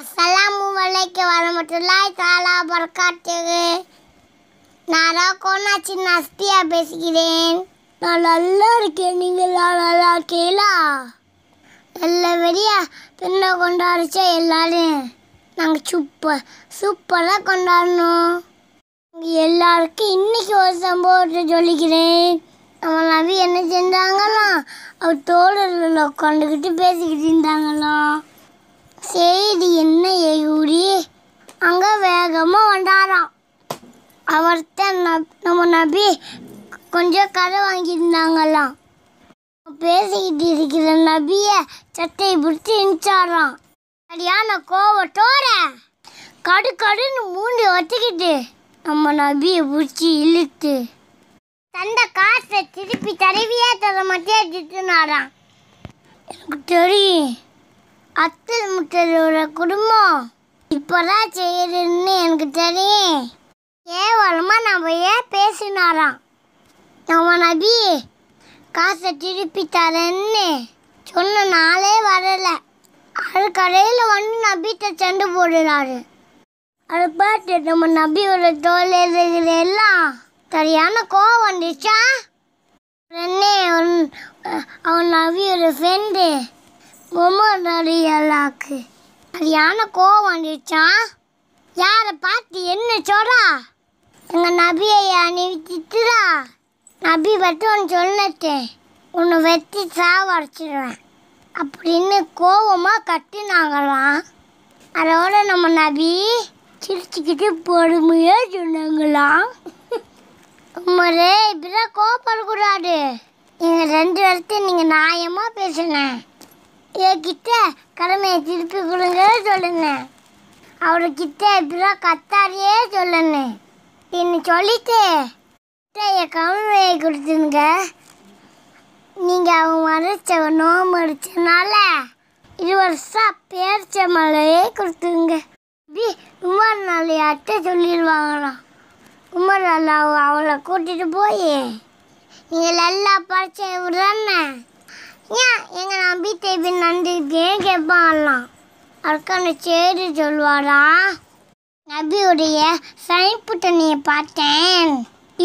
அஸ்ஸலாமு வலைக்கு வரமத்துல்லாய் தாலா பரக்காத்துக்கு நான் கோனாச்சி நஸ்தியா பேசுகிறேன் நான் நல்லா இருக்கேன் நீங்கள் நல்லா இருக்கீங்களா வெளியா பெண்ணை கொண்டாடிச்சா எல்லாரும் நாங்கள் சூப்பர் சூப்பராக கொண்டாடணும் எல்லாருக்கும் இன்றைக்கி ஒரு சம்பவத்தை சொல்லிக்கிறேன் நம்ம நவி என்ன செஞ்சாங்களாம் அவர் தோழரில் உட்காந்துக்கிட்டு பேசிக்கிட்டு இருந்தாங்களாம் செய்தி என்ன ஏகுடி அங்கே வேகமாக வந்தாராம் அவர்தான் நம்ம நபி கொஞ்சம் கதை வாங்கியிருந்தாங்களாம் பேசிக்கிட்டு இருக்கிற நபிய சட்டையை பிடிச்சி இனிச்சாராம் சரியான கோவத்தோட கடு கடுன்னு மூண்டு வச்சுக்கிட்டு நம்ம நபியை பிடிச்சி இழுத்து தந்த காசை திருப்பி தருவியே தர மாட்டியா திட்டுனாராம் எனக்கு தெரியும் அத்தல் முட்டலோட குடும்பம் இப்போதான் செய்யறதுன்னு எனக்கு தெரியும் கேவலமாக நம்ம ஏன் பேசினாராம் நம்ம நபி காசை திருப்பி தரேன்னு சொன்ன நாளே வரலை அது கடையில் வந்து நபிட்ட சண்டை போடுறாரு அதை பார்த்து நம்ம நபியோட தோல் எல்லாம் சரியான கோவம் வந்துச்சா உடனே அவன் அவன் நபியோட ஃப்ரெண்டு ரொம்ப நடிகலாக்கு அது யானை கோவம் வந்துடுச்சான் யாரை பார்த்து என்ன சொல்றா எங்கள் நபியை யானை நபி பற்றி ஒன்று சொன்னட்டேன் உன்னை வெட்டி சாவடைச்சிடுவேன் அப்படின்னு கோவமாக கட்டினாங்களாம் அதோட நம்ம நபி சிரிச்சுக்கிட்டு பொறுமையாக சொன்னாங்களாம் உமரே இப்படிதான் கோவப்படக்கூடாது நீங்கள் ரெண்டு வருஷத்தையும் நீங்கள் நியாயமாக பேசுனேன் என்கிட்ட கடமையை திருப்பி கொடுங்க சொல்லுனேன் அவர்கிட்ட இப்படிலாம் கத்தாரியே சொல்லணும் என்ன சொல்லிட்டு என் கடமையை கொடுத்துருங்க நீங்கள் அவன் மறைச்ச நோம்பு அடிச்சனால இது வருஷம் பேரிச்ச மலையே கொடுத்துருங்க இப்படி உமர் நாள் யார்கிட்ட சொல்லிடுவாங்களாம் உமர் அல்லா அவளை கூட்டிகிட்டு போய் நீங்கள் எல்லா பரிச்சை விடுறானே ஏன் எங்கள் நம்பி தேவி நந்திக்கே கேட்பாங்களாம் அர்க்கனை சேரி சொல்வாரா நபியுடைய சனிப்புட்டனையை பார்த்தேன்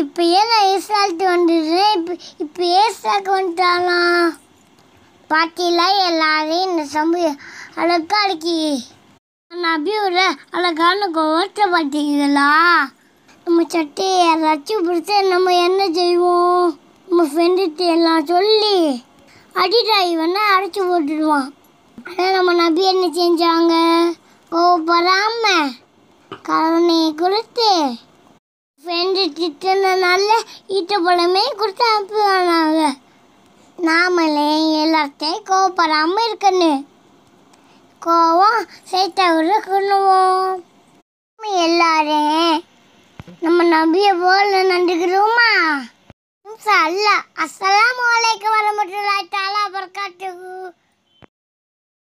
இப்போ நான் இஸ்லாத்து வந்துடுது இப்போ இப்போ ஏசாக்கு வந்துட்டாலாம் பார்த்தீங்களா எல்லாரையும் இந்த சம்பு அழகா இருக்கி நபியோட அழகான கோவத்தை பார்த்தீங்களா நம்ம சட்டையை யாராச்சும் பிடிச்சா நம்ம என்ன செய்வோம் நம்ம ஃப்ரெண்டுகிட்ட எல்லாம் சொல்லி அடிட்டா இவனை அடைச்சி போட்டுடுவான் ஆனால் நம்ம நபி என்ன செஞ்சாங்க ஓ பராம கலவனை கொடுத்து ஃப்ரெண்டு திட்டினதுனால ஈட்டப்படமே கொடுத்து அனுப்புவானாங்க நாமளே எல்லாத்தையும் கோவப்படாமல் இருக்கணும் கோவம் சேர்த்தவரை கொள்ளுவோம் எல்லாரையும் நம்ம நபியை போல நண்டுக்கிறோமா அல்ல அஸ்லாம் வலைக்கு வரமட்டுல்லாய் தாலா பர்காட்டுகு